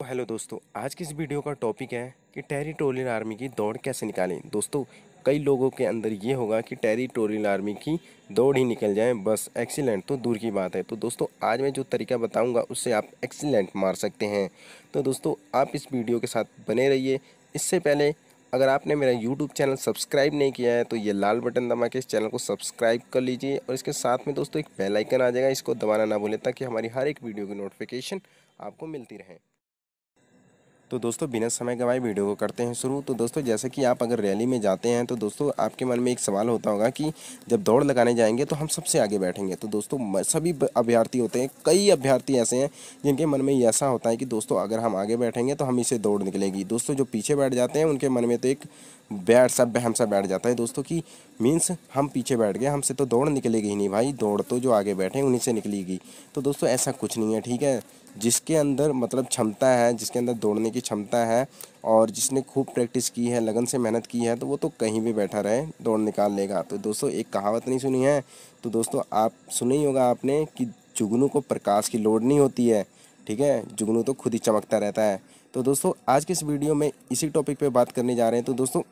तो हेलो दोस्तों आज की इस वीडियो का टॉपिक है कि टेरिटोरियल आर्मी की दौड़ कैसे निकालें दोस्तों कई लोगों के अंदर ये होगा कि टेरिटोरियल आर्मी की दौड़ ही निकल जाए बस एक्सीलेंट तो दूर की बात है तो दोस्तों आज मैं जो तरीका बताऊंगा उससे आप एक्सीलेंट मार सकते हैं तो दोस्तों आप इस वीडियो के साथ बने रहिए इससे पहले अगर आपने मेरा यूट्यूब चैनल सब्सक्राइब नहीं किया है तो ये लाल बटन दबा के इस चैनल को सब्सक्राइब कर लीजिए और इसके साथ में दोस्तों एक बेलाइकन आ जाएगा इसको दबाना ना भूलें ताकि हमारी हर एक वीडियो की नोटिफिकेशन आपको मिलती रहे तो दोस्तों बिना समय गवाए वीडियो को करते हैं शुरू तो दोस्तों जैसे कि आप अगर रैली में जाते हैं तो दोस्तों आपके मन में एक सवाल होता होगा कि जब दौड़ लगाने जाएंगे तो हम सबसे आगे बैठेंगे तो दोस्तों सभी अभ्यर्थी होते हैं कई अभ्यर्थी ऐसे हैं जिनके मन में ऐसा होता है कि दोस्तों अगर हम आगे बैठेंगे तो हम इसे दौड़ निकलेगी दोस्तों जो पीछे बैठ जाते हैं उनके मन में तो एक बैठ सब सब बैठ जाता है दोस्तों कि मीन्स हम पीछे बैठ गए हमसे तो दौड़ निकलेगी ही नहीं भाई दौड़ तो जो आगे बैठे उन्हीं से निकलेगी तो दोस्तों ऐसा कुछ नहीं है ठीक है जिसके अंदर मतलब क्षमता है जिसके अंदर दौड़ने की क्षमता है और जिसने खूब प्रैक्टिस की है लगन से मेहनत की है तो वो तो कहीं भी बैठा रहे दौड़ निकाल लेगा तो दोस्तों एक कहावत नहीं सुनी है तो दोस्तों आप सुने ही होगा आपने कि जुगनू को प्रकाश की लोड नहीं होती है ठीक है जुगनू तो खुद ही चमकता रहता है तो दोस्तों आज के इस वीडियो में इसी टॉपिक पे बात करने जा रहे हैं तो दोस्तों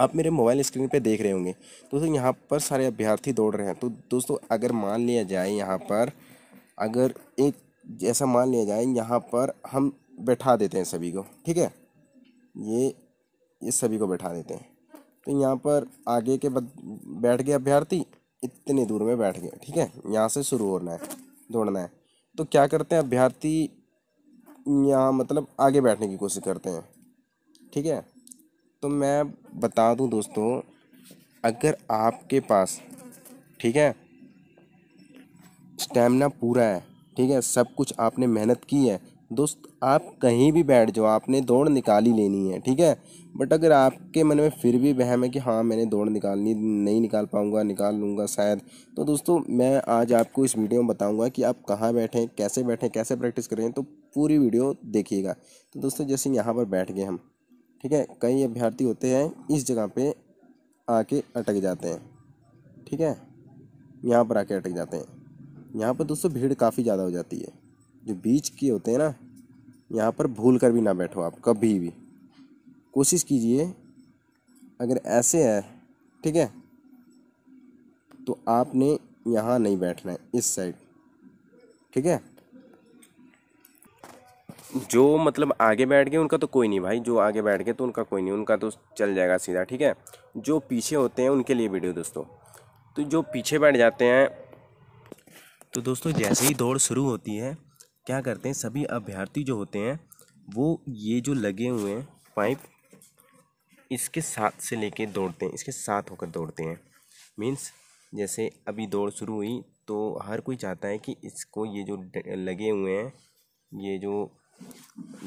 आप मेरे मोबाइल स्क्रीन पे देख रहे होंगे दोस्तों यहाँ पर सारे अभ्यर्थी दौड़ रहे हैं तो दोस्तों अगर मान लिया जाए यहाँ पर अगर एक जैसा मान लिया जाए यहाँ पर हम बैठा देते हैं सभी को ठीक है ये ये सभी को बैठा देते हैं तो यहाँ पर आगे के बद, बैठ गए अभ्यर्थी इतने दूर में बैठ गए ठीक है यहाँ से शुरू होना है दौड़ना है तो क्या करते हैं अभ्यर्थी यहाँ मतलब आगे बैठने की कोशिश करते हैं ठीक है तो मैं बता दूं दोस्तों अगर आपके पास ठीक है स्टेमिना पूरा है ठीक है सब कुछ आपने मेहनत की है दोस्त आप कहीं भी बैठ जाओ आपने दौड़ निकाल ही लेनी है ठीक है बट अगर आपके मन में फिर भी वहम है कि हाँ मैंने दौड़ निकालनी नहीं निकाल पाऊँगा निकाल लूँगा शायद तो दोस्तों मैं आज आपको इस वीडियो में बताऊँगा कि आप कहाँ बैठें कैसे बैठें कैसे प्रैक्टिस करें तो पूरी वीडियो देखिएगा तो दोस्तों जैसे यहाँ पर बैठ गए हम ठीक है कई अभ्यर्थी होते हैं इस जगह पे आके अटक जाते हैं ठीक है यहाँ पर आके अटक जाते हैं यहाँ पर दोस्तों भीड़ काफ़ी ज़्यादा हो जाती है जो बीच के होते हैं ना यहाँ पर भूल कर भी ना बैठो आप कभी भी कोशिश कीजिए अगर ऐसे है ठीक है तो आपने यहाँ नहीं बैठना है इस साइड ठीक है जो मतलब आगे बैठ गए उनका तो कोई नहीं भाई जो आगे बैठ गए तो उनका कोई नहीं उनका तो चल जाएगा सीधा ठीक है जो पीछे होते हैं उनके लिए वीडियो दोस्तों तो जो पीछे बैठ जाते हैं तो दोस्तों जैसे ही दौड़ शुरू होती है क्या करते हैं सभी अभ्यर्थी जो होते हैं वो ये जो लगे हुए हैं पाइप इसके साथ से ले दौड़ते हैं इसके साथ होकर दौड़ते हैं मीन्स जैसे अभी दौड़ शुरू हुई तो हर कोई चाहता है कि इसको ये जो लगे हुए हैं ये जो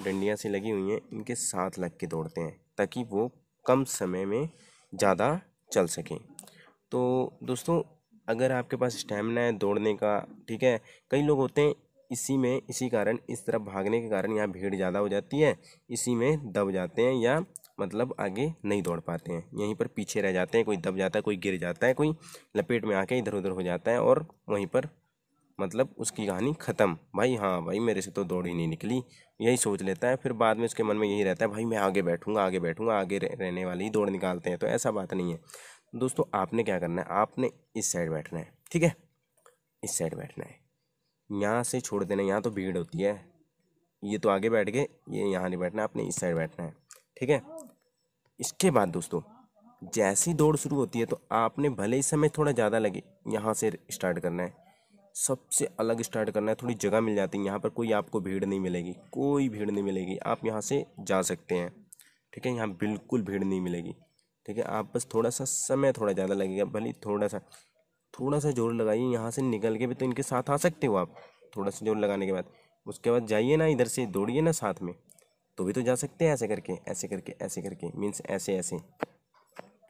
डंडियाँ से लगी हुई हैं इनके साथ लग के दौड़ते हैं ताकि वो कम समय में ज़्यादा चल सकें तो दोस्तों अगर आपके पास स्टैमिना है दौड़ने का ठीक है कई लोग होते हैं इसी में इसी कारण इस तरफ भागने के कारण यहाँ भीड़ ज़्यादा हो जाती है इसी में दब जाते हैं या मतलब आगे नहीं दौड़ पाते हैं यहीं पर पीछे रह जाते हैं कोई दब जाता है कोई गिर जाता है कोई लपेट में आके इधर उधर हो जाता है और वहीं पर मतलब उसकी कहानी ख़त्म भाई हाँ भाई मेरे से तो दौड़ ही नहीं निकली यही सोच लेता है फिर बाद में उसके मन में यही रहता है भाई मैं आगे बैठूंगा आगे बैठूंगा आगे रहने वाले ही दौड़ निकालते हैं तो ऐसा बात नहीं है दोस्तों आपने क्या करना है आपने इस साइड बैठना है ठीक है इस साइड बैठना है यहाँ से छोड़ देना यहाँ तो भीड़ होती है ये तो आगे बैठ गए ये यहाँ नहीं बैठना आपने इस साइड बैठना है ठीक है इसके बाद दोस्तों जैसी दौड़ शुरू होती है तो आपने भले ही समय थोड़ा ज़्यादा लगे यहाँ से स्टार्ट करना है सबसे अलग स्टार्ट करना है थोड़ी जगह मिल जाती है यहाँ पर कोई आपको भीड़ नहीं मिलेगी कोई भीड़ नहीं मिलेगी आप यहाँ से जा सकते हैं ठीक है यहाँ बिल्कुल भीड़ नहीं मिलेगी ठीक है आप बस थोड़ा सा समय थोड़ा ज़्यादा लगेगा भले थोड़ा सा थोड़ा सा जोर लगाइए यहाँ से निकल के भी तो इनके साथ आ सकते हो आप थोड़ा सा जोर लगाने के बाद उसके बाद जाइए ना इधर से दौड़िए ना साथ में तो भी तो जा सकते हैं ऐसे करके ऐसे करके ऐसे करके मीन्स ऐसे ऐसे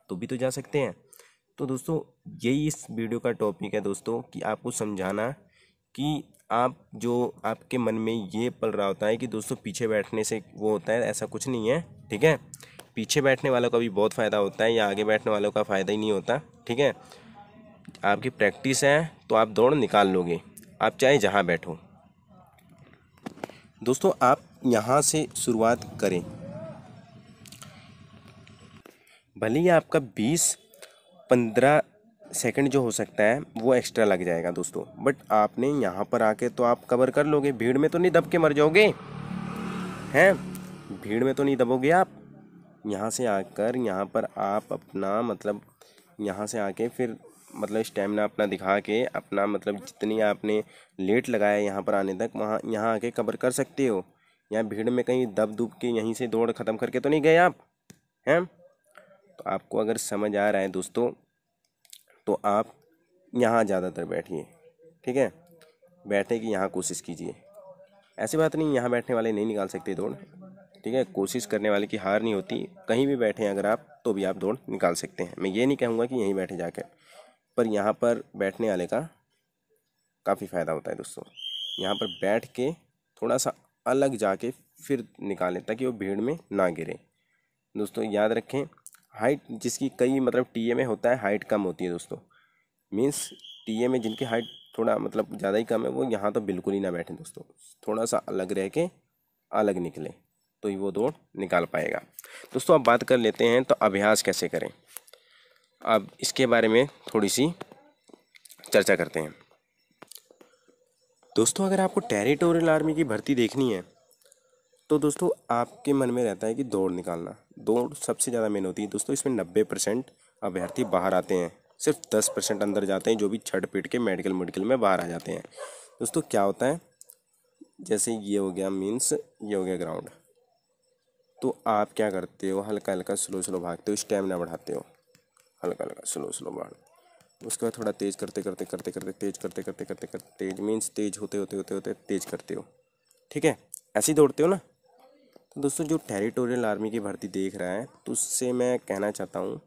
तो भी तो जा सकते हैं तो दोस्तों यही इस वीडियो का टॉपिक है दोस्तों कि आपको समझाना कि आप जो आपके मन में ये पल रहा होता है कि दोस्तों पीछे बैठने से वो होता है ऐसा कुछ नहीं है ठीक है पीछे बैठने वालों का भी बहुत फ़ायदा होता है या आगे बैठने वालों का फ़ायदा ही नहीं होता ठीक है आपकी प्रैक्टिस है तो आप दौड़ निकाल लोगे आप चाहे जहाँ बैठो दोस्तों आप यहाँ से शुरुआत करें भले ही आपका बीस पंद्रह सेकंड जो हो सकता है वो एक्स्ट्रा लग जाएगा दोस्तों बट आपने यहाँ पर आके तो आप कवर कर लोगे भीड़ में तो नहीं दब के मर जाओगे हैं भीड़ में तो नहीं दबोगे आप यहाँ से आकर यहाँ पर आप अपना मतलब यहाँ से आके फिर मतलब स्टेमिना अपना दिखा के अपना मतलब जितनी आपने लेट लगाया यहाँ पर आने तक वहाँ यहाँ आके कवर कर सकते हो यहाँ भीड़ में कहीं दब दुब के यहीं से दौड़ ख़त्म करके तो नहीं गए आप हैं तो आपको अगर समझ आ रहा है दोस्तों तो आप यहाँ ज़्यादातर बैठिए ठीक है बैठने की यहाँ कोशिश कीजिए ऐसी बात नहीं यहाँ बैठने वाले नहीं निकाल सकते दौड़ ठीक है कोशिश करने वाले की हार नहीं होती कहीं भी बैठे अगर आप तो भी आप दौड़ निकाल सकते हैं मैं ये नहीं कहूँगा कि यहीं बैठे जाकर पर यहाँ पर बैठने वाले का काफ़ी फ़ायदा होता है दोस्तों यहाँ पर बैठ के थोड़ा सा अलग जाके फिर निकालें ताकि वो भीड़ में ना गिरे दोस्तों याद रखें हाइट जिसकी कई मतलब टी ए में होता है हाइट कम होती है दोस्तों मीन्स टी ए में जिनकी हाइट थोड़ा मतलब ज़्यादा ही कम है वो यहाँ तो बिल्कुल ही ना बैठे दोस्तों थोड़ा सा अलग रह के अलग निकले तो ही वो दौड़ निकाल पाएगा दोस्तों अब बात कर लेते हैं तो अभ्यास कैसे करें अब इसके बारे में थोड़ी सी चर्चा करते हैं दोस्तों अगर आपको टेरिटोरियल आर्मी की भर्ती देखनी है तो दोस्तों आपके मन में रहता है कि दौड़ निकालना दो सबसे ज़्यादा मेन होती है दोस्तों इसमें नब्बे परसेंट अभ्यर्थी बाहर आते हैं सिर्फ दस परसेंट अंदर जाते हैं जो भी छठ पीट के मेडिकल मेडिकल में बाहर आ जाते हैं दोस्तों क्या होता है जैसे ये हो गया मीन्स ये हो गया ग्राउंड तो आप क्या करते हो हल्का हल्का स्लो स्लो भागते हो स्टेमिना बढ़ाते हो हल्का हल्का स्लो स्लो भाग उसके बाद थोड़ा तेज़ करते करते करते करते तेज करते करते करते करते तेज मीन्स तेज होते होते होते होते तेज करते हो ठीक है ऐसे ही दौड़ते हो ना दोस्तों जो टेरिटोरियल आर्मी की भर्ती देख रहा है तो उससे मैं कहना चाहता हूँ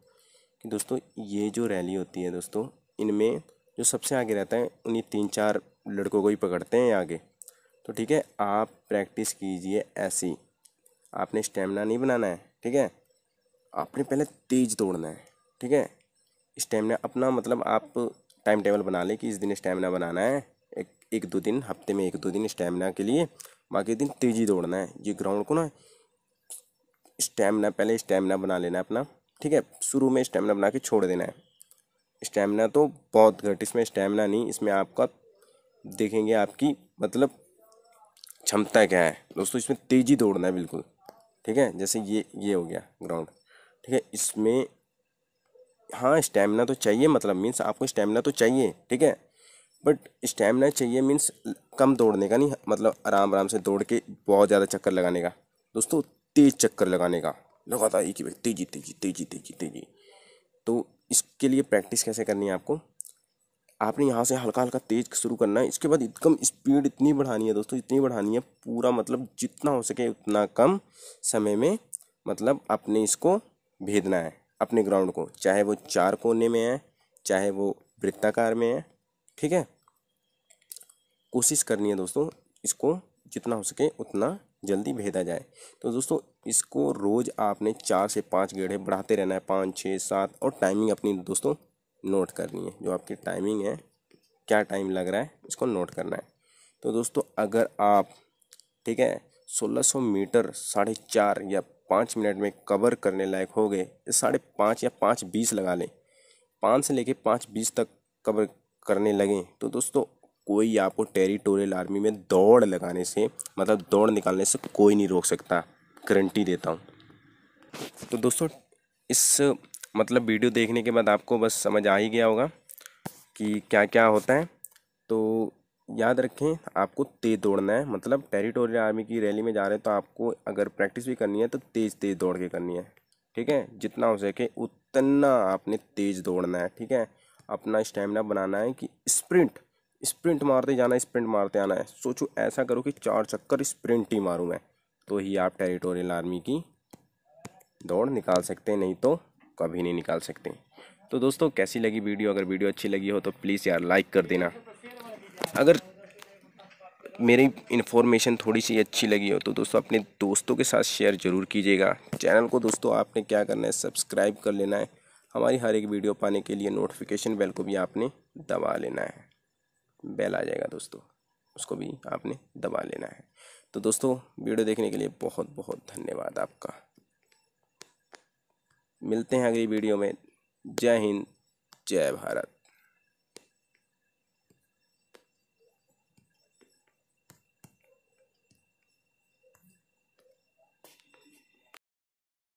कि दोस्तों ये जो रैली होती है दोस्तों इनमें जो सबसे आगे रहता है उन्हीं तीन चार लड़कों को ही पकड़ते हैं आगे तो ठीक है आप प्रैक्टिस कीजिए ऐसी आपने स्टेमिना नहीं बनाना है ठीक है आपने पहले तेज़ दौड़ना है ठीक है स्टेमिना अपना मतलब आप टाइम टेबल बना लें कि इस दिन स्टेमिना बनाना है एक एक दो दिन हफ्ते में एक दो दिन स्टेमिना के लिए बाकी दिन तेज़ी दौड़ना है ये ग्राउंड को ना स्टेमिना पहले स्टेमिना बना लेना है अपना ठीक है शुरू में स्टेमिना बना के छोड़ देना है स्टेमिना तो बहुत घट इसमें स्टेमिना नहीं इसमें आपका देखेंगे आपकी मतलब क्षमता क्या है दोस्तों इसमें तेज़ी दौड़ना है बिल्कुल ठीक है जैसे ये ये हो गया ग्राउंड ठीक है इसमें हाँ स्टेमिना तो चाहिए मतलब मीन्स आपको स्टेमिना तो चाहिए ठीक है बट स्टेमिना चाहिए मीन्स कम दौड़ने का नहीं मतलब आराम आराम से दौड़ के बहुत ज़्यादा चक्कर लगाने का दोस्तों तेज़ चक्कर लगाने का लगातार एक ही बार तेजी तेजी तेजी तेजी तेजी तो इसके लिए प्रैक्टिस कैसे करनी है आपको आपने यहाँ से हल्का हल्का तेज शुरू करना है इसके बाद एकदम स्पीड इतनी बढ़ानी है दोस्तों इतनी बढ़ानी है पूरा मतलब जितना हो सके उतना कम समय में मतलब अपने इसको भेजना है अपने ग्राउंड को चाहे वो चार कोने में है चाहे वो वृत्ताकार में है ठीक है कोशिश करनी है दोस्तों इसको जितना हो सके उतना जल्दी भेजा जाए तो दोस्तों इसको रोज़ आपने चार से पाँच गेड़े बढ़ाते रहना है पाँच छः सात और टाइमिंग अपनी दोस्तों नोट करनी है जो आपकी टाइमिंग है क्या टाइम लग रहा है इसको नोट करना है तो दोस्तों अगर आप ठीक है 1600 मीटर साढ़े चार या पाँच मिनट में कवर करने लायक हो गए साढ़े पाँच या पाँच बीस लगा लें पाँच से लेके पाँच बीस तक कवर करने लगें तो दोस्तों कोई आपको टेरिटोरियल आर्मी में दौड़ लगाने से मतलब दौड़ निकालने से कोई नहीं रोक सकता गारंटी देता हूँ तो दोस्तों इस मतलब वीडियो देखने के बाद आपको बस समझ आ ही गया होगा कि क्या क्या होता है तो याद रखें आपको तेज़ दौड़ना है मतलब टेरिटोरियल आर्मी की रैली में जा रहे हैं तो आपको अगर प्रैक्टिस भी करनी है तो तेज़ तेज़ दौड़ के करनी है ठीक है जितना हो सके उतना आपने तेज़ दौड़ना है ठीक है अपना स्टेमिना बनाना है कि स्प्रिंट स्प्रिंट मारते जाना है स्प्रिंट मारते आना है सोचो ऐसा करो कि चार चक्कर स्प्रिंट ही मारूँ मैं तो ही आप टेरिटोरियल आर्मी की दौड़ निकाल सकते हैं नहीं तो कभी नहीं निकाल सकते तो दोस्तों कैसी लगी वीडियो अगर वीडियो अच्छी लगी हो तो प्लीज़ यार लाइक कर देना अगर मेरी इन्फॉर्मेशन थोड़ी सी अच्छी लगी हो तो दोस्तों अपने दोस्तों के साथ शेयर ज़रूर कीजिएगा चैनल को दोस्तों आपने क्या करना है सब्सक्राइब कर लेना है हमारी हर एक वीडियो पाने के लिए नोटिफिकेशन बेल को भी आपने दबा लेना है बेल आ जाएगा दोस्तों उसको भी आपने दबा लेना है तो दोस्तों वीडियो देखने के लिए बहुत बहुत धन्यवाद आपका मिलते हैं अगली वीडियो में जय हिंद जय भारत